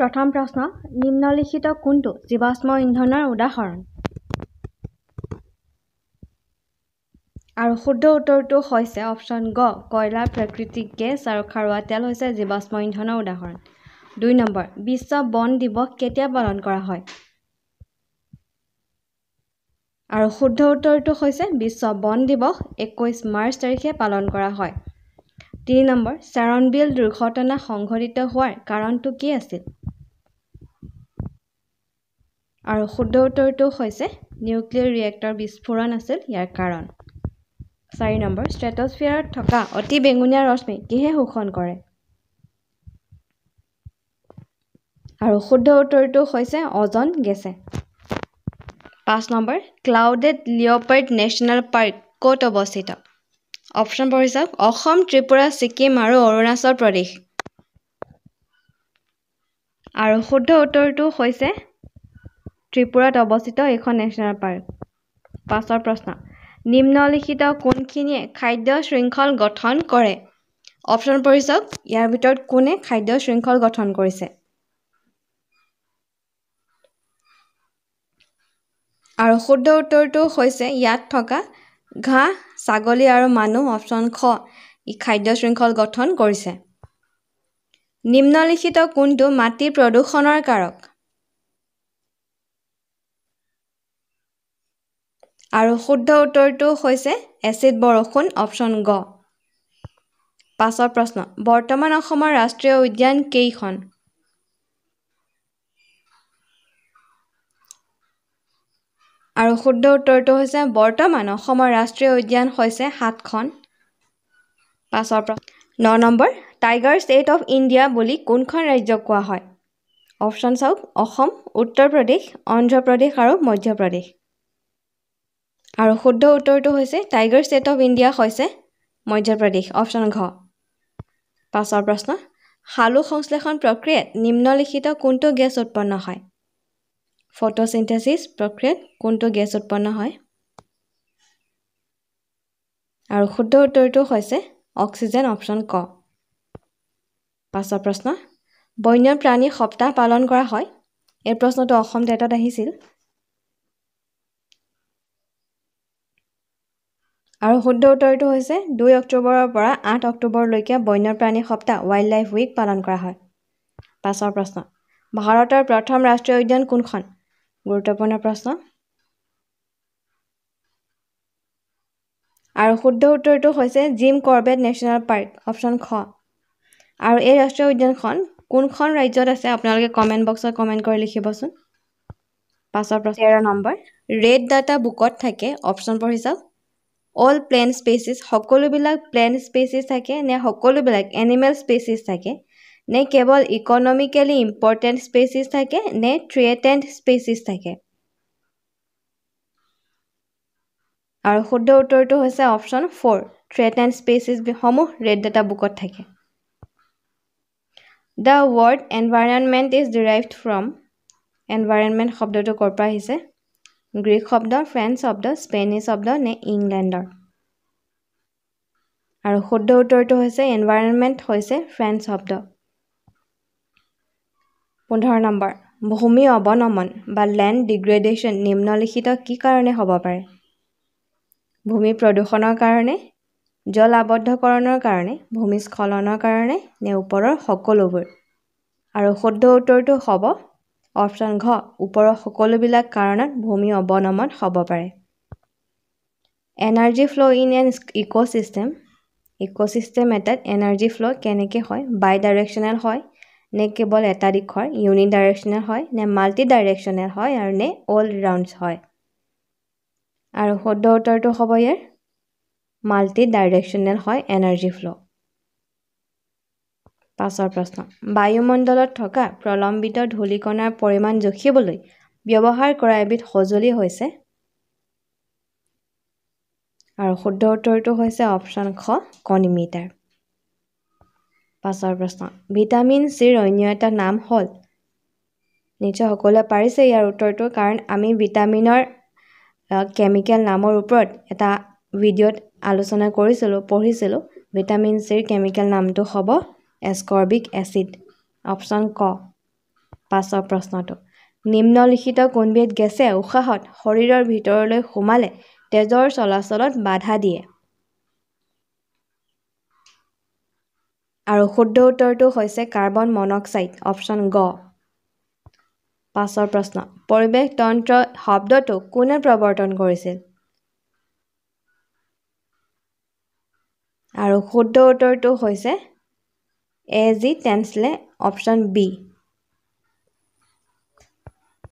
প্ৰথম প্ৰশ্ন নিম্নলিখিত কোনটো জীৱাশ্ম ইন্ধনৰ উদাহৰণ আৰু শুদ্ধ উত্তৰটো হৈছে অপশ্যন গ কয়লা প্ৰাকৃতিক গেছ আৰু খাৰুৱা তেল হৈছে জীৱাশ্ম ইন্ধনৰ উদাহৰণ দুই নম্বৰ বিশ্ব বন দিৱস কেতিয়া পালন কৰা হয় আৰু শুদ্ধ উত্তৰটো হৈছে বিশ্ব বন দিৱস একৈছ মাৰ্চ তাৰিখে পালন কৰা হয় তিনি নম্বৰ চেৰনবিল দুৰ্ঘটনা সংঘটিত হোৱাৰ কাৰণটো কি আছিল আৰু শুদ্ধ উত্তৰটো হৈছে নিউক্লিয়াৰ ৰিয়েক্টৰ বিস্ফোৰণ আছিল ইয়াৰ কাৰণ চাৰি নম্বৰ ষ্ট্ৰেটস্ফিয়াৰত থকা অতি বেঙুনীয়া ৰশ্মি কিহে শোষণ কৰে আৰু শুদ্ধ উত্তৰটো হৈছে অজন গেছে পাঁচ নম্বৰ ক্লাউডেড লিঅপাৰ্ড নেশ্যনেল পাৰ্ক ক'ত অৱস্থিত অপশ্যন পঢ়ি চাওক অসম ত্ৰিপুৰা ছিকিম আৰু অৰুণাচল প্ৰদেশ আৰু শুদ্ধ উত্তৰটো হৈছে ত্ৰিপুৰাত অৱস্থিত এইখন নেশ্যনেল পাৰ্ক পাঁচৰ প্ৰশ্ন নিম্নলিখিত কোনখিনিয়ে খাদ্য শৃংখল গঠন কৰে অপশ্যন পৰি চাওক ইয়াৰ ভিতৰত কোনে খাদ্য শৃংখল গঠন কৰিছে আৰু শুদ্ধ উত্তৰটো হৈছে ইয়াত থকা ঘাঁহ ছাগলী আৰু মানুহ অপশ্যন খ ই খাদ্য শৃংখল গঠন কৰিছে নিম্নলিখিত কোনটো মাটি প্ৰদূষণৰ কাৰক আৰু শুদ্ধ উত্তৰটো হৈছে এচিড বৰষুণ অপশ্যন গ পাছৰ প্ৰশ্ন বৰ্তমান অসমৰ ৰাষ্ট্ৰীয় উদ্যান কেইখন আৰু শুদ্ধ উত্তৰটো হৈছে বৰ্তমান অসমৰ ৰাষ্ট্ৰীয় উদ্যান হৈছে সাতখন পাছৰ প্ৰশ্ন ন নম্বৰ টাইগাৰ ষ্টেট অফ ইণ্ডিয়া বুলি কোনখন ৰাজ্যক কোৱা হয় অপশ্যন চাওক অসম উত্তৰ প্ৰদেশ অন্ধ্ৰ প্ৰদেশ আৰু মধ্য প্ৰদেশ আৰু শুদ্ধ উত্তৰটো হৈছে টাইগাৰ ষ্টেট অৱ ইণ্ডিয়া হৈছে মধ্যপ্ৰদেশ অপশ্যন ঘ পাছৰ প্ৰশ্ন সালু সংশ্লেষণ প্ৰক্ৰিয়াত নিম্নলিখিত কোনটো গেছ উৎপন্ন হয় ফটোচিন্থেছিছ প্ৰক্ৰিয়াত কোনটো গেছ উৎপন্ন হয় আৰু শুদ্ধ উত্তৰটো হৈছে অক্সিজেন অপশ্যন ক পাছৰ প্ৰশ্ন বন্যপ্ৰাণী সপ্তাহ পালন কৰা হয় এই প্ৰশ্নটো অসম টেটত আহিছিল আৰু শুদ্ধ উত্তৰটো হৈছে দুই অক্টোবৰৰ পৰা আঠ অক্টোবৰলৈকে বন্যপ্ৰাণী সপ্তাহ ৱাইল্ড লাইফ উইক পালন কৰা হয় পাঁচৰ প্ৰশ্ন ভাৰতৰ প্ৰথম ৰাষ্ট্ৰীয় উদ্যান কোনখন গুৰুত্বপূৰ্ণ প্ৰশ্ন আৰু শুদ্ধ উত্তৰটো হৈছে Jim Corbett national park option খ আৰু এই ৰাষ্ট্ৰীয় উদ্যানখন কোনখন ৰাজ্যত আছে আপোনালোকে কমেণ্ট বক্সত কমেণ্ট কৰি লিখিবচোন পাছৰ প্ৰশ্ন তেৰ নম্বৰ ৰেড ডাটা বুকত থাকে অপশ্যন পঢ়ি চাওক অল প্লেন স্পেচিছ সকলোবিলাক প্লেন স্পেচিছ থাকে নে সকলোবিলাক এনিমেল স্পেচিছ থাকে নে কেৱল ইকনমিকেলি ইম্পৰ্টেণ্ট স্পেচিছ থাকে নে থ্ৰিয়েটেণ্ট স্পেচিছ থাকে আৰু শুদ্ধ উত্তৰটো হৈছে অপশ্যন ফ'ৰ থ্ৰিয়েটেণ্ট স্পেচিছসমূহ ৰেড ডাটা বুকত থাকে the word environment is derive from environment শব্দটো ক'ৰ পৰা আহিছে গ্ৰীক শব্দ ফ্ৰেঞ্চ শব্দ স্পেনিছ শব্দ নে ইংলেণ্ডৰ আৰু শুদ্ধ উত্তৰটো হৈছে এনভাইৰণমেণ্ট হৈছে ফ্ৰেঞ্চ শব্দ পোন্ধৰ নম্বৰ ভূমি অৱনমন বা লেণ্ড ডিগ্ৰেডেশ্যন নিম্নলিখিত কি কাৰণে হ'ব পাৰে ভূমি প্ৰদূষণৰ কাৰণে জল আবদ্ধকৰণৰ কাৰণে ভূমিস্খলনৰ কাৰণে নে ওপৰৰ সকলোবোৰ আৰু শুদ্ধ উত্তৰটো হ'ব অপশ্যন ঘ ওপৰৰ সকলোবিলাক কাৰণত ভূমি অৱনমন হ'ব পাৰে energy flow' in an ecosystem এটাত এনাৰ্জি ফ্ল' কেনেকৈ হয় বাই ডাইৰেকশ্যনেল হয় নে কেৱল এটা দিশৰ ইউনি ডাইৰেকশ্যনেল হয় নে মাল্টি ডাইৰেকশ্যনেল হয় আৰু নে অল ৰাউণ্ডছ হয় আৰু শুদ্ধ উত্তৰটো হ'ব ইয়াৰ মাল্টি ডাইৰেকশ্যনেল হয় এনাৰ্জি ফ্ল' পাঁচৰ প্ৰশ্ন বায়ুমণ্ডলত থকা প্ৰলম্বিত ধূলিকণাৰ পৰিমাণ জখিবলৈ ব্যৱহাৰ কৰা এবিধ সঁজুলি হৈছে আৰু শুদ্ধ উত্তৰটো হৈছে অপশ্যন খ কণিমিটাৰ পাঁচৰ প্ৰশ্ন ভিটামিন চিৰ অন্য এটা নাম হ'ল নিশ্চয় সকলোৱে পাৰিছে ইয়াৰ উত্তৰটো কাৰণ আমি ভিটামিনৰ কেমিকেল নামৰ ওপৰত এটা ভিডিঅ'ত আলোচনা কৰিছিলোঁ পঢ়িছিলোঁ ভিটামিন চিৰ কেমিকেল নামটো হ'ব এস্কৰ্বিক এচিড অপশ্যন ক পাছৰ প্ৰশ্নটো নিম্নলিখিত কোনবিধ গেছে উশাহত শৰীৰৰ ভিতৰলৈ সোমালে তেজৰ চলাচলত বাধা দিয়ে আৰু শুদ্ধ উত্তৰটো হৈছে কাৰ্বন মনক্সাইড অপশ্যন গ পাছৰ প্ৰশ্ন পৰিৱেশ তন্ত্ৰ শব্দটো কোনে প্ৰৱৰ্তন কৰিছিল আৰু শুদ্ধ উত্তৰটো হৈছে A G Tansley option B